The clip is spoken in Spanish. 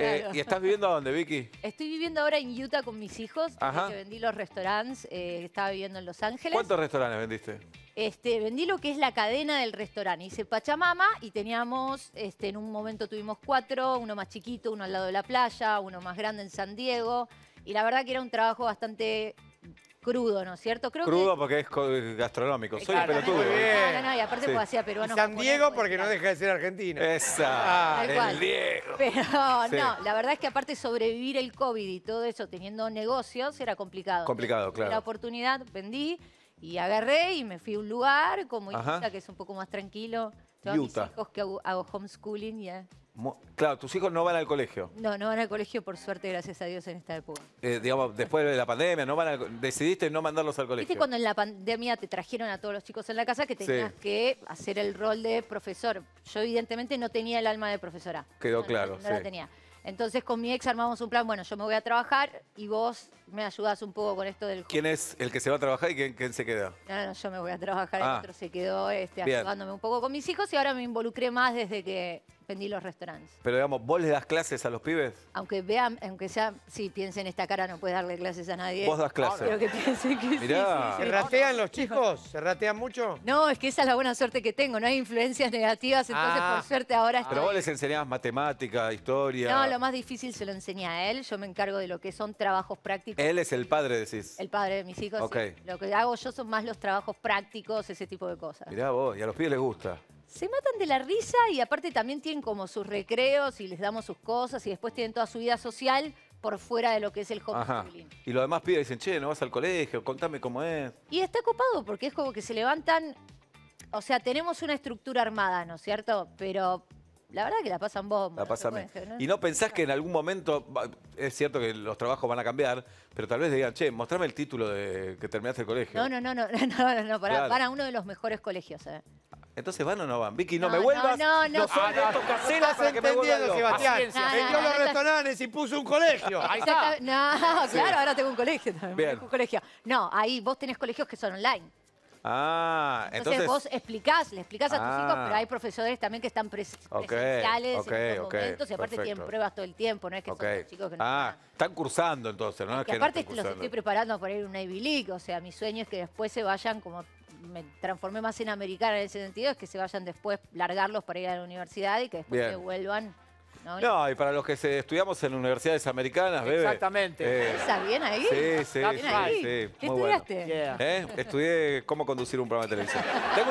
Eh, ¿Y estás viviendo a dónde, Vicky? Estoy viviendo ahora en Utah con mis hijos, vendí los restaurantes, eh, estaba viviendo en Los Ángeles. ¿Cuántos restaurantes vendiste? Este, vendí lo que es la cadena del restaurante. Hice Pachamama y teníamos, este, en un momento tuvimos cuatro, uno más chiquito, uno al lado de la playa, uno más grande en San Diego. Y la verdad que era un trabajo bastante crudo, ¿no es cierto? crudo porque es gastronómico. Soy pelotudo. ¿eh? No, no, y aparte hacía peruano. San Diego pues, porque no deja de ser argentino. Esa. Ah, el Diego. Pero no, la verdad es que aparte sobrevivir el COVID y todo eso teniendo negocios era complicado. Complicado, claro. La oportunidad vendí y agarré y me fui a un lugar como Utah, que es un poco más tranquilo. Todos mis hijos que hago, homeschooling ya. Claro, tus hijos no van al colegio. No, no van al colegio, por suerte, gracias a Dios, en esta época. Eh, digamos, después de la pandemia, no van decidiste no mandarlos al colegio. ¿Viste cuando en la pandemia te trajeron a todos los chicos en la casa que tenías que hacer el rol de profesor? Yo, evidentemente, no tenía el alma de profesora. Quedó claro, No, la tenía. Entonces, con mi ex armamos un plan, bueno, yo me voy a trabajar y vos me ayudás un poco con esto del... ¿Quién es el que se va a trabajar y quién, se queda? No, yo me voy a trabajar, el ah. otro se quedó este, ayudándome un poco con mis hijos y ahora me involucré más desde que vendí los restaurantes. Pero digamos, ¿vos le das clases a los pibes? Aunque vean, aunque sea, sí, piensen esta cara, no puede darle clases a nadie. Vos das clases. Pero que piensen que Sí, ¿Se ratean los chicos? ¿Se ratean mucho? No, es que esa es la buena suerte que tengo, no hay influencias negativas, entonces ah. por suerte ahora está. Pero vos les enseñabas matemática, historia... No, lo más difícil se lo enseñé a él, yo me encargo de lo que son trabajos prácticos. Él es el padre, decís. El padre de mis hijos, sí. Lo que hago yo son más los trabajos prácticos, ese tipo de cosas. Mirá vos, y a los pibes les gusta. Se matan de la risa y aparte también tienen como sus recreos y les damos sus cosas y después tienen toda su vida social por fuera de lo que es el joven Y lo demás y dicen, che, no vas al colegio, contame cómo es. Y está copado porque es como que se levantan, o sea, tenemos una estructura armada, ¿no es cierto? Pero la verdad que la pasan bomba. La pasan Y no pensás que en algún momento, es cierto que los trabajos van a cambiar, pero tal vez digan, che, mostrame el título de que terminaste el colegio. No, no, no, no, no, no, para, uno de los mejores colegios. ¿eh? Entonces van o no van. Vicky, no, me vuelvas. No, no, ah, no. No caseras que entendiendo, Sebastián. los restaurantes y puso un colegio. Ahí está. No, claro, ahora tengo un colegio también. Un colegio. No, ahí vos tenés colegios que son online. Ah, entonces, entonces... vos explicás, le explicás a tus hijos, ah. pero hay profesores también que están presenciales okay, en y aparte tienen pruebas todo el tiempo, no es que son los chicos que no Ah, están, cursando entonces, ¿no? Es que, aparte los estoy preparando para ir a un Ivy League, o sea, mi sueño es que después se vayan como me transformé más en americana en ese sentido, es que se vayan después, largarlos para ir a la universidad y que después vuelvan. ¿no? y para los que estudiamos en universidades americanas, bebé. Exactamente. Eh, ah, ¿Estás bien ahí? Sí, ah, sí, bien sí, ¿Qué estudiaste? Eh, estudié cómo conducir un programa de televisión. Tengo